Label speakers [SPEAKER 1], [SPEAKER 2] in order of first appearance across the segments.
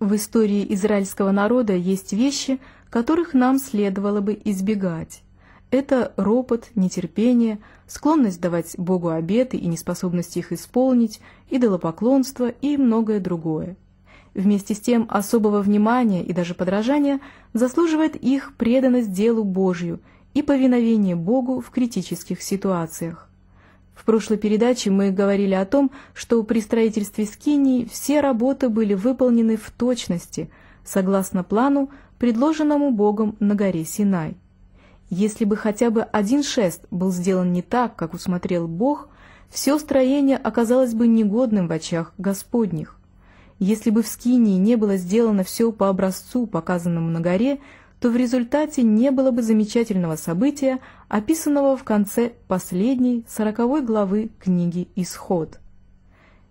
[SPEAKER 1] В истории израильского народа есть вещи, которых нам следовало бы избегать. Это ропот, нетерпение, склонность давать Богу обеты и неспособность их исполнить, идолопоклонство и многое другое. Вместе с тем особого внимания и даже подражания заслуживает их преданность делу Божью и повиновение Богу в критических ситуациях. В прошлой передаче мы говорили о том, что при строительстве Скинии все работы были выполнены в точности, согласно плану, предложенному Богом на горе Синай. Если бы хотя бы один шест был сделан не так, как усмотрел Бог, все строение оказалось бы негодным в очах Господних. Если бы в Скинии не было сделано все по образцу, показанному на горе, то в результате не было бы замечательного события, описанного в конце последней сороковой главы книги «Исход».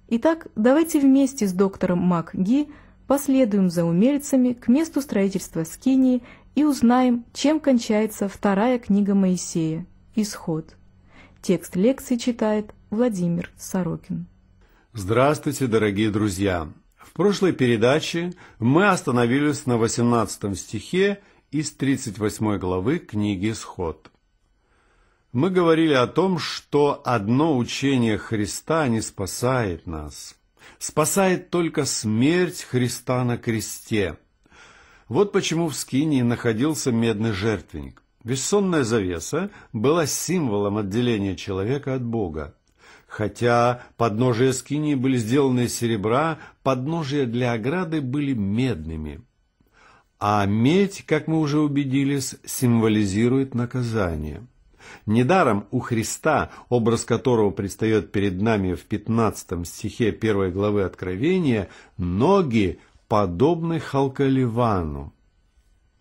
[SPEAKER 1] Итак, давайте вместе с доктором Макги последуем за умельцами к месту строительства Скинии и узнаем, чем кончается вторая книга Моисея «Исход». Текст лекции читает Владимир Сорокин.
[SPEAKER 2] Здравствуйте, дорогие друзья! В прошлой передаче мы остановились на 18 стихе из 38 главы книги «Исход» мы говорили о том, что одно учение Христа не спасает нас. Спасает только смерть Христа на кресте. Вот почему в Скинии находился медный жертвенник. Бессонная завеса была символом отделения человека от Бога. Хотя подножия Скинии были сделаны из серебра, подножия для ограды были медными. А медь, как мы уже убедились, символизирует наказание – Недаром у Христа, образ которого предстает перед нами в 15 стихе 1 главы Откровения, ноги подобны халкаливану.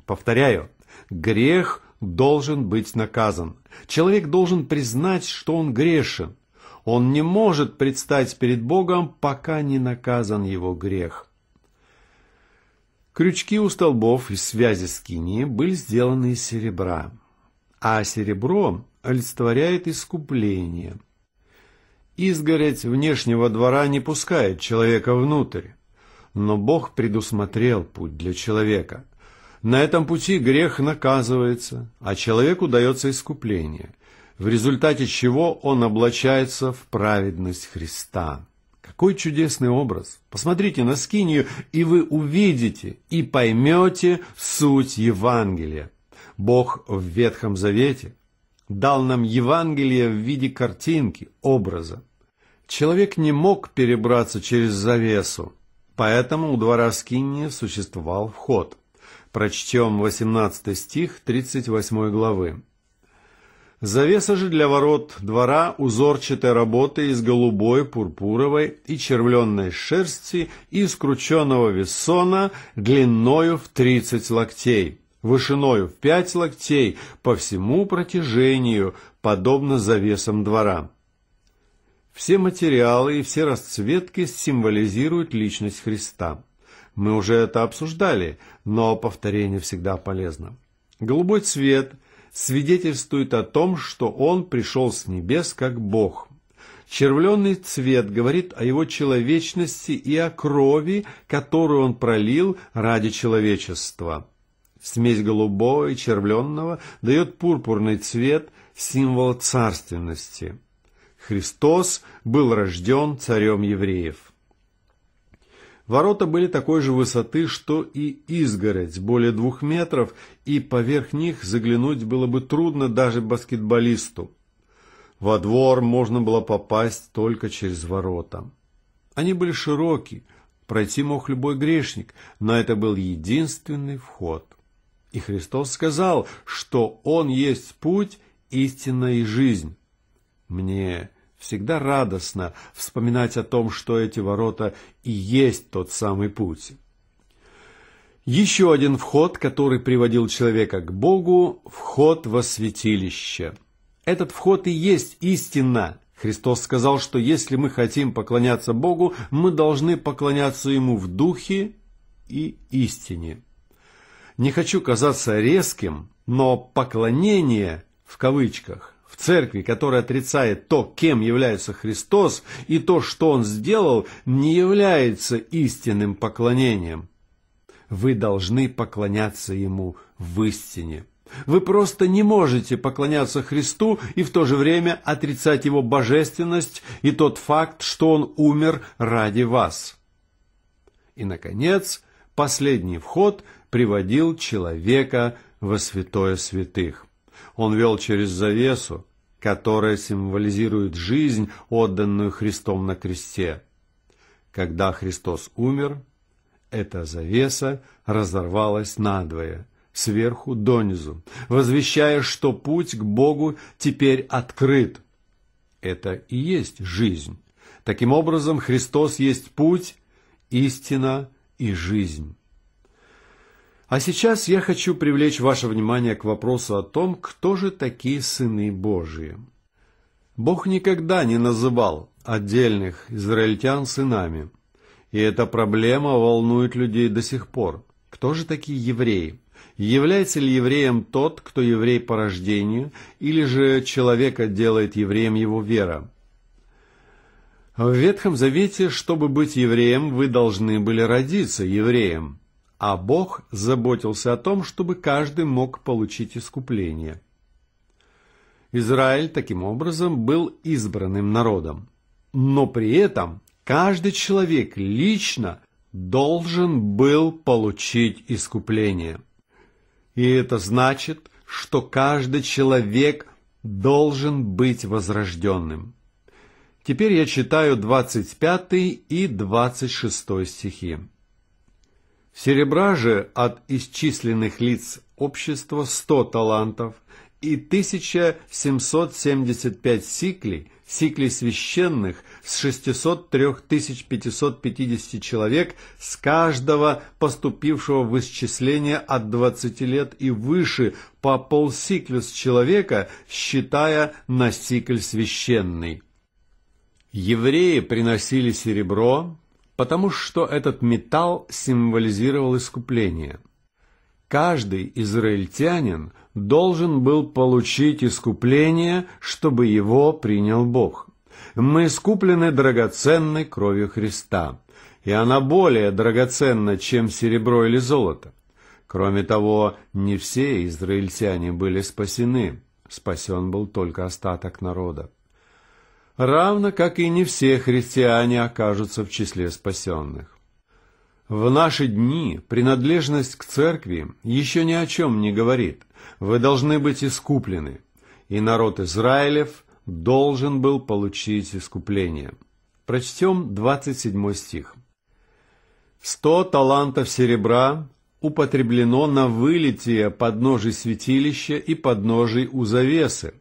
[SPEAKER 2] Повторяю, грех должен быть наказан. Человек должен признать, что он грешен. Он не может предстать перед Богом, пока не наказан его грех. Крючки у столбов и связи с скинии были сделаны из серебра а серебро олицетворяет искупление. Изгородь внешнего двора не пускает человека внутрь, но Бог предусмотрел путь для человека. На этом пути грех наказывается, а человеку дается искупление, в результате чего он облачается в праведность Христа. Какой чудесный образ! Посмотрите на скинию, и вы увидите и поймете суть Евангелия. Бог в Ветхом Завете дал нам Евангелие в виде картинки, образа. Человек не мог перебраться через завесу, поэтому у двора Скинии существовал вход. Прочтем 18 стих 38 главы. Завеса же для ворот двора узорчатой работы из голубой, пурпуровой и червленной шерсти и скрученного весона длиною в тридцать локтей вышиною в пять локтей по всему протяжению, подобно завесам двора. Все материалы и все расцветки символизируют личность Христа. Мы уже это обсуждали, но повторение всегда полезно. Голубой цвет свидетельствует о том, что он пришел с небес как Бог. Червленый цвет говорит о его человечности и о крови, которую он пролил ради человечества. Смесь голубого и червленного дает пурпурный цвет, символ царственности. Христос был рожден царем евреев. Ворота были такой же высоты, что и изгородь, более двух метров, и поверх них заглянуть было бы трудно даже баскетболисту. Во двор можно было попасть только через ворота. Они были широки, пройти мог любой грешник, но это был единственный вход. И Христос сказал, что Он есть путь, истина и жизнь. Мне всегда радостно вспоминать о том, что эти ворота и есть тот самый путь. Еще один вход, который приводил человека к Богу – вход во святилище. Этот вход и есть истина. Христос сказал, что если мы хотим поклоняться Богу, мы должны поклоняться Ему в духе и истине. Не хочу казаться резким, но поклонение, в кавычках, в церкви, которая отрицает то, кем является Христос, и то, что Он сделал, не является истинным поклонением. Вы должны поклоняться Ему в истине. Вы просто не можете поклоняться Христу и в то же время отрицать Его божественность и тот факт, что Он умер ради вас. И, наконец, последний вход приводил человека во святое святых. Он вел через завесу, которая символизирует жизнь, отданную Христом на кресте. Когда Христос умер, эта завеса разорвалась надвое, сверху донизу, возвещая, что путь к Богу теперь открыт. Это и есть жизнь. Таким образом, Христос есть путь, истина и жизнь. А сейчас я хочу привлечь ваше внимание к вопросу о том, кто же такие сыны Божьи. Бог никогда не называл отдельных израильтян сынами. И эта проблема волнует людей до сих пор. Кто же такие евреи? Является ли евреем тот, кто еврей по рождению, или же человека делает евреем его вера? В Ветхом Завете, чтобы быть евреем, вы должны были родиться евреем а Бог заботился о том, чтобы каждый мог получить искупление. Израиль таким образом был избранным народом, но при этом каждый человек лично должен был получить искупление. И это значит, что каждый человек должен быть возрожденным. Теперь я читаю 25 и 26 стихи. Серебра же от исчисленных лиц общества 100 талантов и 1775 сиклей, сиклей священных с 603 550 человек с каждого поступившего в исчисление от 20 лет и выше по полсиклю с человека, считая на сикль священный. Евреи приносили серебро, потому что этот металл символизировал искупление. Каждый израильтянин должен был получить искупление, чтобы его принял Бог. Мы искуплены драгоценной кровью Христа, и она более драгоценна, чем серебро или золото. Кроме того, не все израильтяне были спасены, спасен был только остаток народа равно как и не все христиане окажутся в числе спасенных. В наши дни принадлежность к церкви еще ни о чем не говорит. Вы должны быть искуплены, и народ Израилев должен был получить искупление. Прочтем 27 стих. «Сто талантов серебра употреблено на вылитие подножий святилища и подножий у завесы,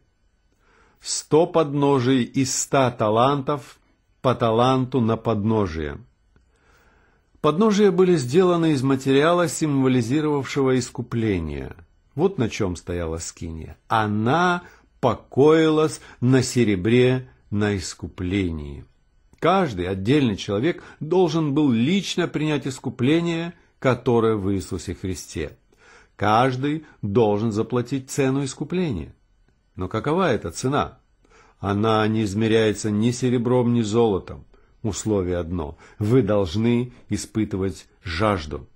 [SPEAKER 2] сто подножий из ста талантов по таланту на подножие. Подножия были сделаны из материала, символизировавшего искупление. Вот на чем стояла скиния. Она покоилась на серебре на искуплении. Каждый отдельный человек должен был лично принять искупление, которое в Иисусе Христе. Каждый должен заплатить цену искупления. Но какова эта цена? Она не измеряется ни серебром, ни золотом. Условие одно – вы должны испытывать жажду.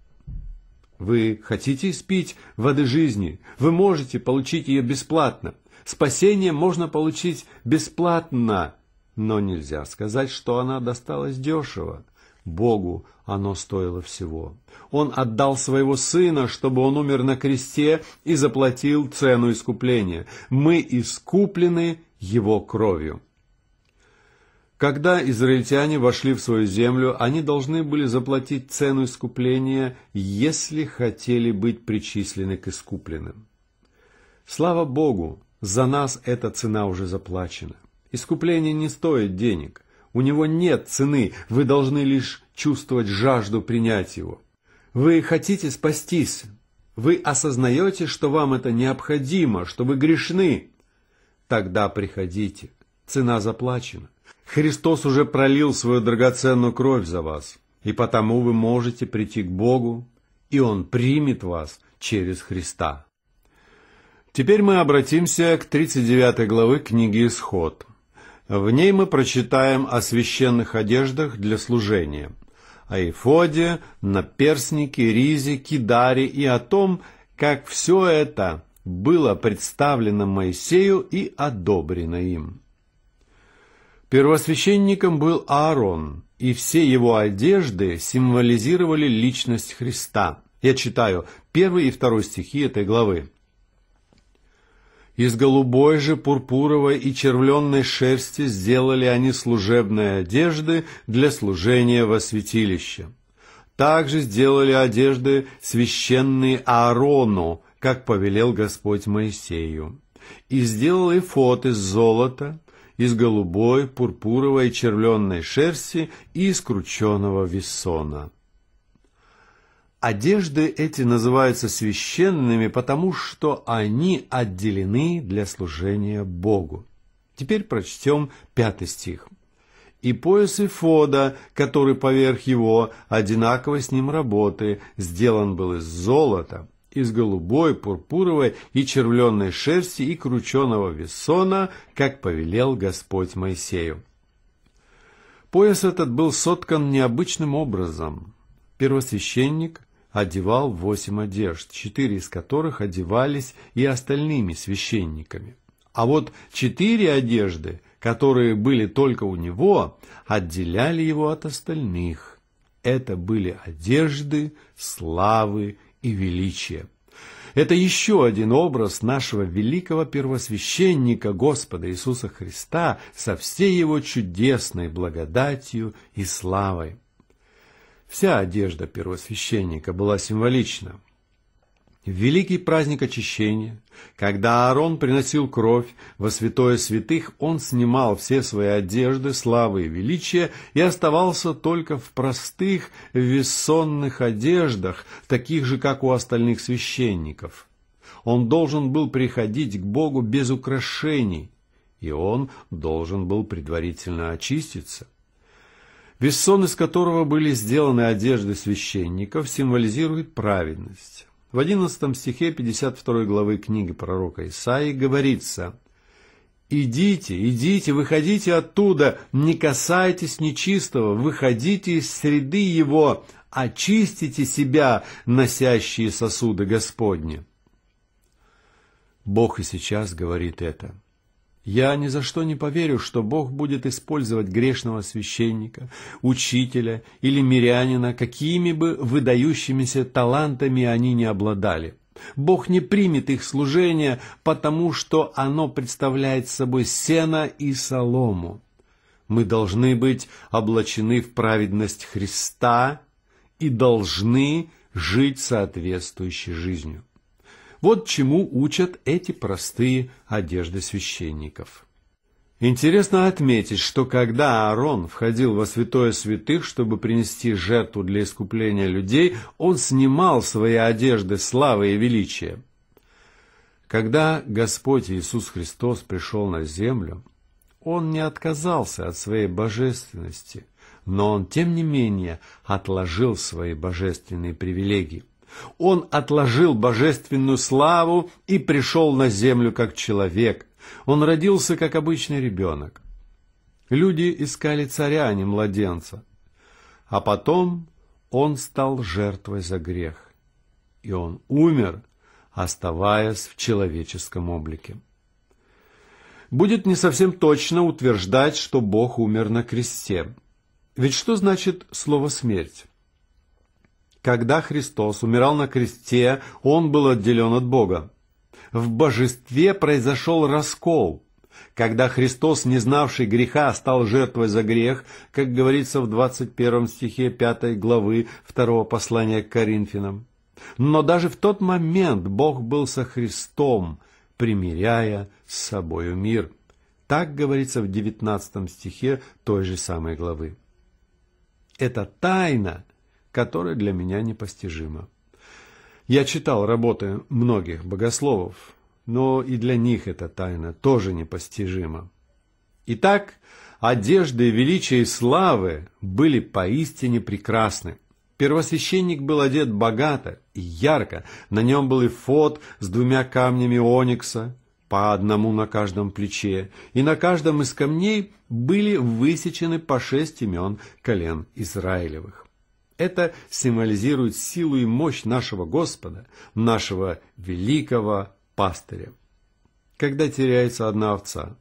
[SPEAKER 2] Вы хотите испить воды жизни, вы можете получить ее бесплатно. Спасение можно получить бесплатно, но нельзя сказать, что она досталась дешево. Богу оно стоило всего. Он отдал своего Сына, чтобы он умер на кресте и заплатил цену искупления. Мы искуплены Его кровью. Когда израильтяне вошли в свою землю, они должны были заплатить цену искупления, если хотели быть причислены к искупленным. Слава Богу, за нас эта цена уже заплачена. Искупление не стоит денег – у него нет цены, вы должны лишь чувствовать жажду принять его. Вы хотите спастись, вы осознаете, что вам это необходимо, что вы грешны. Тогда приходите, цена заплачена. Христос уже пролил свою драгоценную кровь за вас, и потому вы можете прийти к Богу, и Он примет вас через Христа. Теперь мы обратимся к 39 главы книги «Исход». В ней мы прочитаем о священных одеждах для служения, о эфоде, наперстнике, ризе, кидаре и о том, как все это было представлено Моисею и одобрено им. Первосвященником был Аарон, и все его одежды символизировали личность Христа. Я читаю первые и второй стихи этой главы. Из голубой же, пурпуровой и червленной шерсти сделали они служебные одежды для служения во святилище. Также сделали одежды священные Аарону, как повелел Господь Моисею. И сделал и фот из золота, из голубой, пурпуровой и червленной шерсти и из крученого весона. Одежды эти называются священными, потому что они отделены для служения Богу. Теперь прочтем пятый стих. «И пояс Ифода, который поверх его, одинаково с ним работы, сделан был из золота, из голубой, пурпуровой и червленной шерсти и крученого весона, как повелел Господь Моисею». Пояс этот был соткан необычным образом. Первосвященник – одевал восемь одежд, четыре из которых одевались и остальными священниками. А вот четыре одежды, которые были только у него, отделяли его от остальных. Это были одежды славы и величия. Это еще один образ нашего великого первосвященника Господа Иисуса Христа со всей его чудесной благодатью и славой. Вся одежда первосвященника была символична. В великий праздник очищения, когда Аарон приносил кровь во святое святых, он снимал все свои одежды, славы и величия и оставался только в простых вессонных одеждах, таких же, как у остальных священников. Он должен был приходить к Богу без украшений, и он должен был предварительно очиститься. Вессон, из которого были сделаны одежды священников, символизирует праведность. В 11 стихе 52 главы книги пророка Исаии говорится «Идите, идите, выходите оттуда, не касайтесь нечистого, выходите из среды его, очистите себя, носящие сосуды Господни». Бог и сейчас говорит это – я ни за что не поверю, что Бог будет использовать грешного священника, учителя или мирянина, какими бы выдающимися талантами они не обладали. Бог не примет их служение, потому что оно представляет собой сено и солому. Мы должны быть облачены в праведность Христа и должны жить соответствующей жизнью. Вот чему учат эти простые одежды священников. Интересно отметить, что когда Аарон входил во святое святых, чтобы принести жертву для искупления людей, он снимал свои одежды славы и величия. Когда Господь Иисус Христос пришел на землю, Он не отказался от своей божественности, но Он, тем не менее, отложил свои божественные привилегии. Он отложил божественную славу и пришел на землю как человек. Он родился как обычный ребенок. Люди искали царя, а не младенца. А потом он стал жертвой за грех. И он умер, оставаясь в человеческом облике. Будет не совсем точно утверждать, что Бог умер на кресте. Ведь что значит слово «смерть»? Когда Христос умирал на кресте, он был отделен от Бога. В божестве произошел раскол. Когда Христос, не знавший греха, стал жертвой за грех, как говорится в 21 стихе 5 главы 2 послания к Коринфянам. Но даже в тот момент Бог был со Христом, примиряя с собою мир. Так говорится в 19 стихе той же самой главы. Это тайна которая для меня непостижима. Я читал работы многих богословов, но и для них эта тайна тоже непостижима. Итак, одежды величия и славы были поистине прекрасны. Первосвященник был одет богато и ярко, на нем был и эфот с двумя камнями оникса, по одному на каждом плече, и на каждом из камней были высечены по шесть имен колен Израилевых. Это символизирует силу и мощь нашего Господа, нашего великого пастыря. Когда теряется одна овца,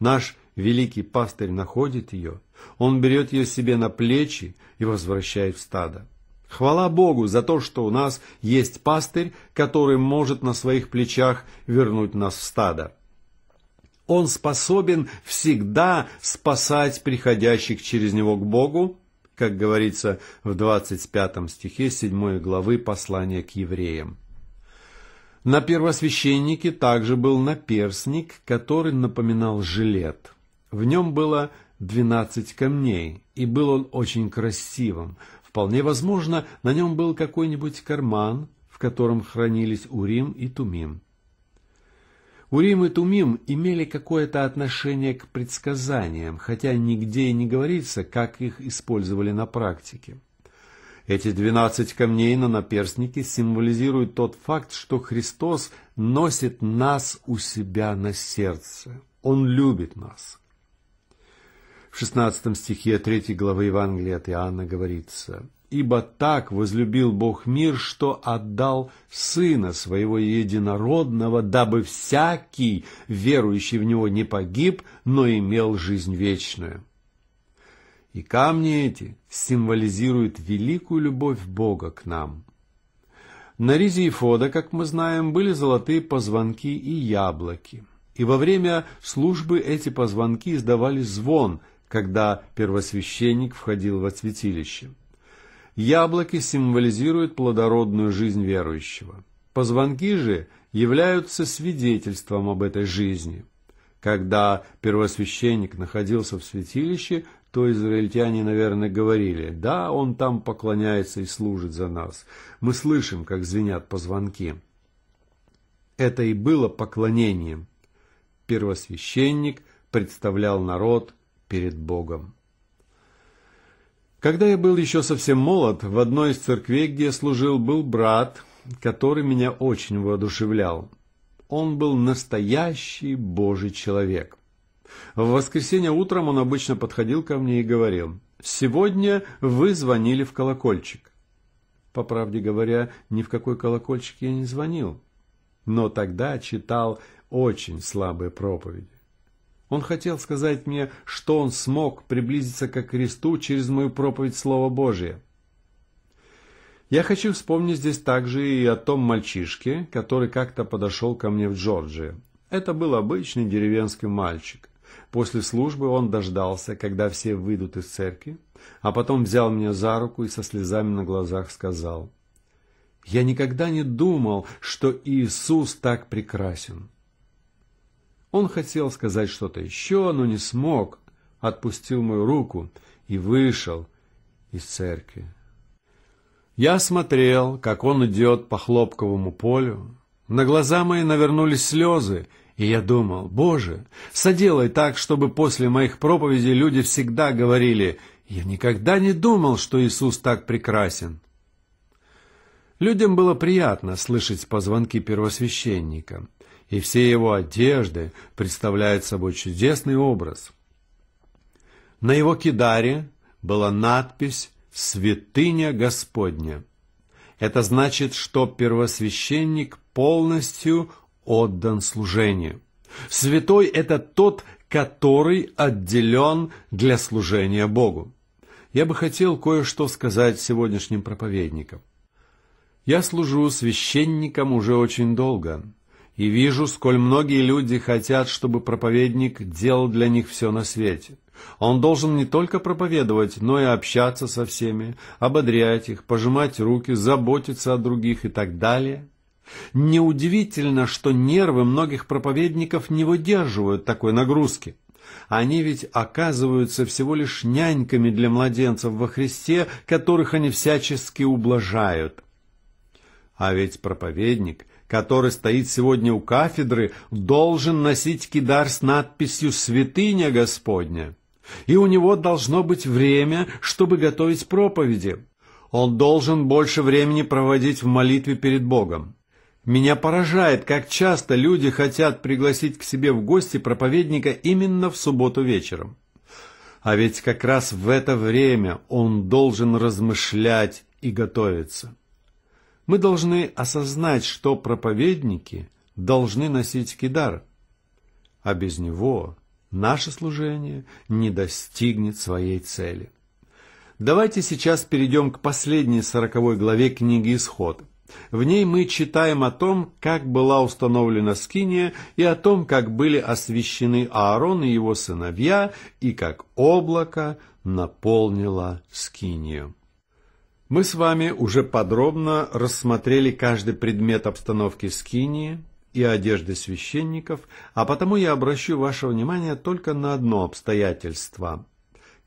[SPEAKER 2] наш великий пастырь находит ее, он берет ее себе на плечи и возвращает в стадо. Хвала Богу за то, что у нас есть пастырь, который может на своих плечах вернуть нас в стадо. Он способен всегда спасать приходящих через него к Богу как говорится в 25 стихе 7 главы послания к евреям. На первосвященнике также был наперсник, который напоминал жилет. В нем было 12 камней, и был он очень красивым. Вполне возможно, на нем был какой-нибудь карман, в котором хранились Урим и Тумим. Урим и Тумим имели какое-то отношение к предсказаниям, хотя нигде и не говорится, как их использовали на практике. Эти двенадцать камней на наперстнике символизируют тот факт, что Христос носит нас у себя на сердце. Он любит нас. В 16 стихе 3 главы Евангелия от Иоанна говорится ибо так возлюбил Бог мир, что отдал Сына Своего Единородного, дабы всякий, верующий в Него, не погиб, но имел жизнь вечную. И камни эти символизируют великую любовь Бога к нам. На ризе Ифода, как мы знаем, были золотые позвонки и яблоки. И во время службы эти позвонки издавали звон, когда первосвященник входил во святилище. Яблоки символизируют плодородную жизнь верующего. Позвонки же являются свидетельством об этой жизни. Когда первосвященник находился в святилище, то израильтяне, наверное, говорили, «Да, он там поклоняется и служит за нас. Мы слышим, как звенят позвонки». Это и было поклонением. Первосвященник представлял народ перед Богом. Когда я был еще совсем молод, в одной из церквей, где я служил, был брат, который меня очень воодушевлял. Он был настоящий Божий человек. В воскресенье утром он обычно подходил ко мне и говорил, «Сегодня вы звонили в колокольчик». По правде говоря, ни в какой колокольчик я не звонил, но тогда читал очень слабые проповеди. Он хотел сказать мне, что он смог приблизиться к Христу через мою проповедь Слова Божия. Я хочу вспомнить здесь также и о том мальчишке, который как-то подошел ко мне в Джорджии. Это был обычный деревенский мальчик. После службы он дождался, когда все выйдут из церкви, а потом взял меня за руку и со слезами на глазах сказал, «Я никогда не думал, что Иисус так прекрасен. Он хотел сказать что-то еще, но не смог, отпустил мою руку и вышел из церкви. Я смотрел, как он идет по хлопковому полю. На глаза мои навернулись слезы, и я думал, «Боже, соделай так, чтобы после моих проповедей люди всегда говорили, я никогда не думал, что Иисус так прекрасен». Людям было приятно слышать позвонки первосвященника и все его одежды представляют собой чудесный образ. На его кидаре была надпись «Святыня Господня». Это значит, что первосвященник полностью отдан служению. Святой – это тот, который отделен для служения Богу. Я бы хотел кое-что сказать сегодняшним проповедникам. Я служу священником уже очень долго, и вижу, сколь многие люди хотят, чтобы проповедник делал для них все на свете. Он должен не только проповедовать, но и общаться со всеми, ободрять их, пожимать руки, заботиться о других и так далее. Неудивительно, что нервы многих проповедников не выдерживают такой нагрузки. Они ведь оказываются всего лишь няньками для младенцев во Христе, которых они всячески ублажают. А ведь проповедник – который стоит сегодня у кафедры, должен носить кидар с надписью «Святыня Господня». И у него должно быть время, чтобы готовить проповеди. Он должен больше времени проводить в молитве перед Богом. Меня поражает, как часто люди хотят пригласить к себе в гости проповедника именно в субботу вечером. А ведь как раз в это время он должен размышлять и готовиться мы должны осознать, что проповедники должны носить кидар, а без него наше служение не достигнет своей цели. Давайте сейчас перейдем к последней сороковой главе книги «Исход». В ней мы читаем о том, как была установлена скиния, и о том, как были освящены Аарон и его сыновья, и как облако наполнило скинию. Мы с вами уже подробно рассмотрели каждый предмет обстановки скинии и одежды священников, а потому я обращу ваше внимание только на одно обстоятельство.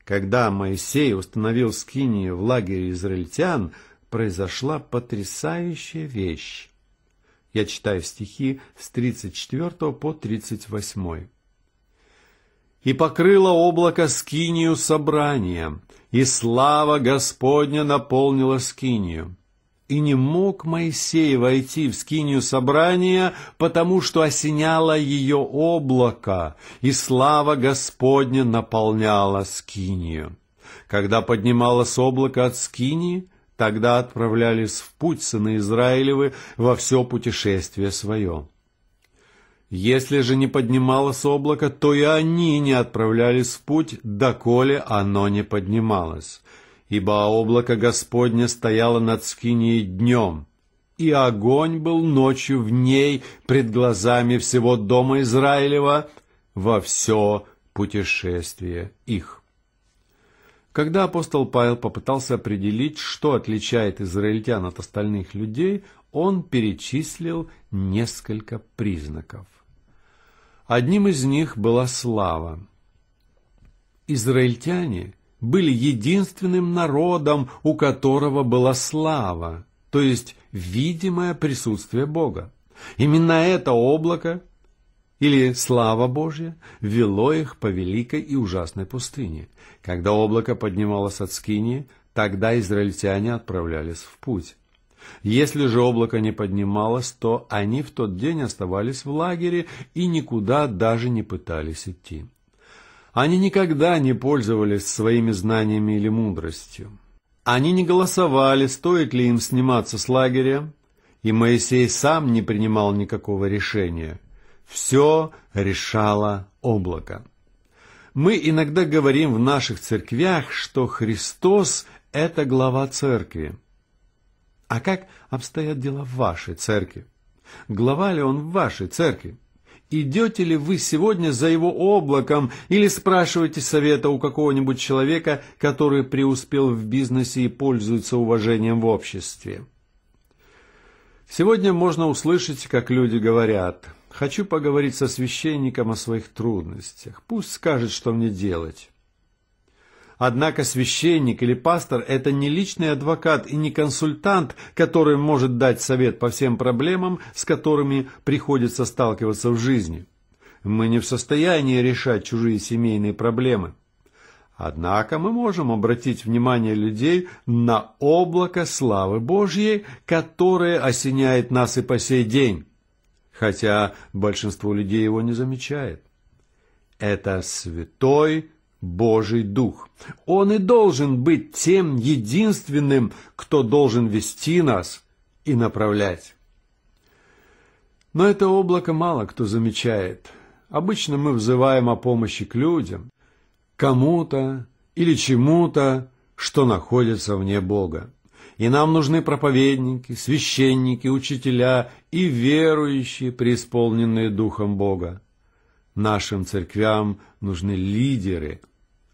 [SPEAKER 2] Когда Моисей установил скинию в лагере израильтян, произошла потрясающая вещь. Я читаю стихи с 34 по 38 и покрыло облако скинию собрания, и слава Господня наполнила скинию. И не мог Моисей войти в скинию собрания, потому что осеняло ее облако, и слава Господня наполняла скинию. Когда поднималось облако от скинии, тогда отправлялись в путь сыны Израилевы во все путешествие свое. Если же не поднималось облако, то и они не отправлялись в путь, доколе оно не поднималось. Ибо облако Господне стояло над скинией днем, и огонь был ночью в ней пред глазами всего дома Израилева во все путешествие их. Когда апостол Павел попытался определить, что отличает израильтян от остальных людей, он перечислил несколько признаков. Одним из них была слава. Израильтяне были единственным народом, у которого была слава, то есть видимое присутствие Бога. Именно это облако или слава Божья вело их по великой и ужасной пустыне. Когда облако поднималось от Скинии, тогда израильтяне отправлялись в путь. Если же облако не поднималось, то они в тот день оставались в лагере и никуда даже не пытались идти. Они никогда не пользовались своими знаниями или мудростью. Они не голосовали, стоит ли им сниматься с лагеря, и Моисей сам не принимал никакого решения. Все решало облако. Мы иногда говорим в наших церквях, что Христос – это глава церкви – а как обстоят дела в вашей церкви? Глава ли он в вашей церкви? Идете ли вы сегодня за его облаком или спрашиваете совета у какого-нибудь человека, который преуспел в бизнесе и пользуется уважением в обществе? Сегодня можно услышать, как люди говорят, «Хочу поговорить со священником о своих трудностях. Пусть скажет, что мне делать». Однако священник или пастор – это не личный адвокат и не консультант, который может дать совет по всем проблемам, с которыми приходится сталкиваться в жизни. Мы не в состоянии решать чужие семейные проблемы. Однако мы можем обратить внимание людей на облако славы Божьей, которое осеняет нас и по сей день, хотя большинство людей его не замечает. Это святой Божий Дух. Он и должен быть тем единственным, кто должен вести нас и направлять. Но это облако мало кто замечает. Обычно мы взываем о помощи к людям, кому-то или чему-то, что находится вне Бога. И нам нужны проповедники, священники, учителя и верующие, преисполненные Духом Бога. Нашим церквям нужны лидеры,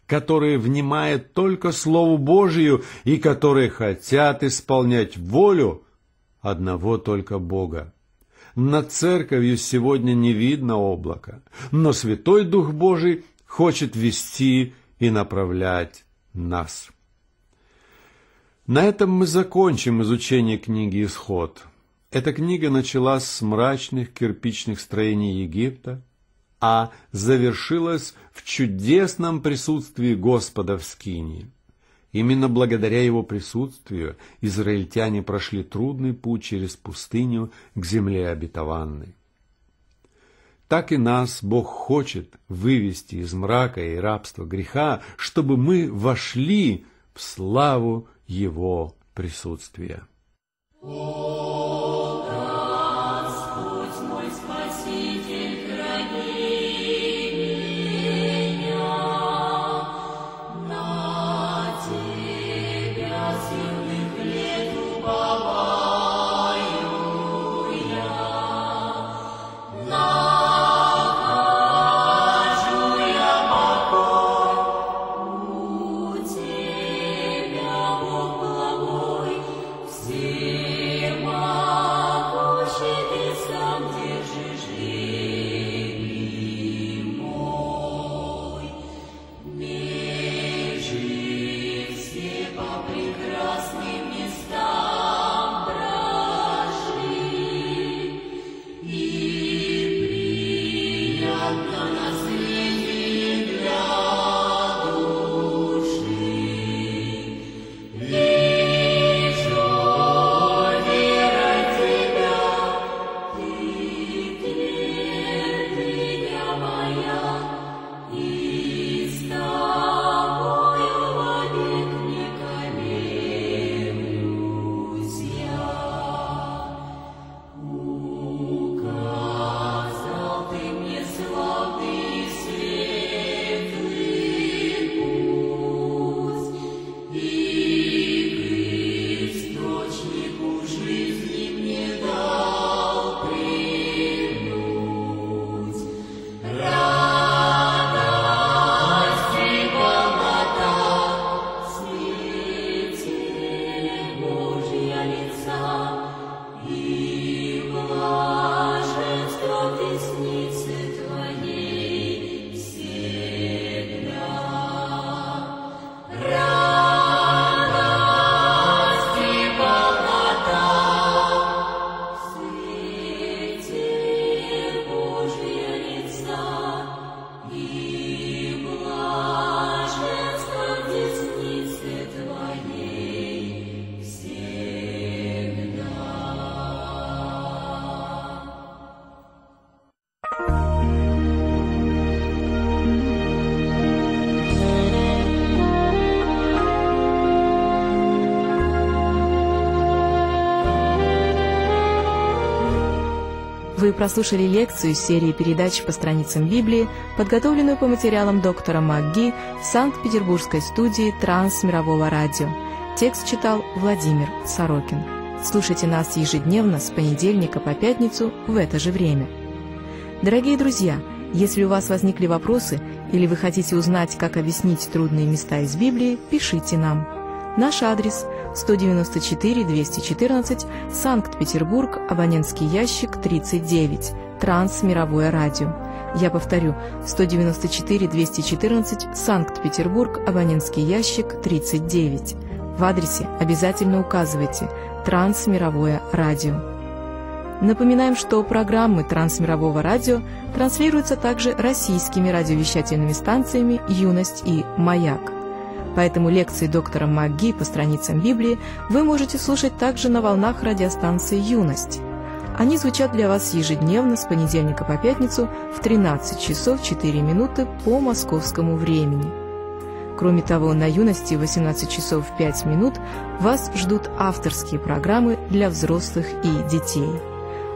[SPEAKER 2] которые внимают только Слову Божию и которые хотят исполнять волю одного только Бога. Над церковью сегодня не видно облака, но Святой Дух Божий хочет вести и направлять нас. На этом мы закончим изучение книги «Исход». Эта книга началась с мрачных кирпичных строений Египта – а завершилось в чудесном присутствии Господа в Скинии. Именно благодаря его присутствию израильтяне прошли трудный путь через пустыню к земле обетованной. Так и нас Бог хочет вывести из мрака и рабства греха, чтобы мы вошли в славу Его присутствия.
[SPEAKER 3] О!
[SPEAKER 1] Вы прослушали лекцию из серии передач по страницам Библии, подготовленную по материалам доктора МакГи в Санкт-Петербургской студии Трансмирового радио. Текст читал Владимир Сорокин. Слушайте нас ежедневно с понедельника по пятницу в это же время. Дорогие друзья, если у вас возникли вопросы или вы хотите узнать, как объяснить трудные места из Библии, пишите нам. Наш адрес 194 214 Санкт-Петербург, абонентский ящик 39, Транс Мировое радио. Я повторю, 194 214 Санкт-Петербург, абонентский ящик 39. В адресе обязательно указывайте «Транс Мировое радио». Напоминаем, что программы Трансмирового радио транслируются также российскими радиовещательными станциями «Юность» и «Маяк». Поэтому лекции доктора МакГи по страницам Библии вы можете слушать также на волнах радиостанции «Юность». Они звучат для вас ежедневно с понедельника по пятницу в 13 часов 4 минуты по московскому времени. Кроме того, на юности в 18 часов 5 минут вас ждут авторские программы для взрослых и детей.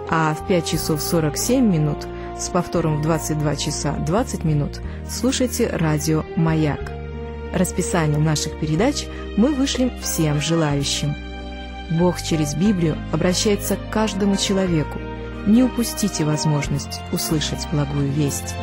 [SPEAKER 1] А в 5 часов 47 минут с повтором в 22 часа 20 минут слушайте радио «Маяк» расписанием наших передач мы вышлем всем желающим. Бог через Библию обращается к каждому человеку. Не упустите возможность услышать благую весть.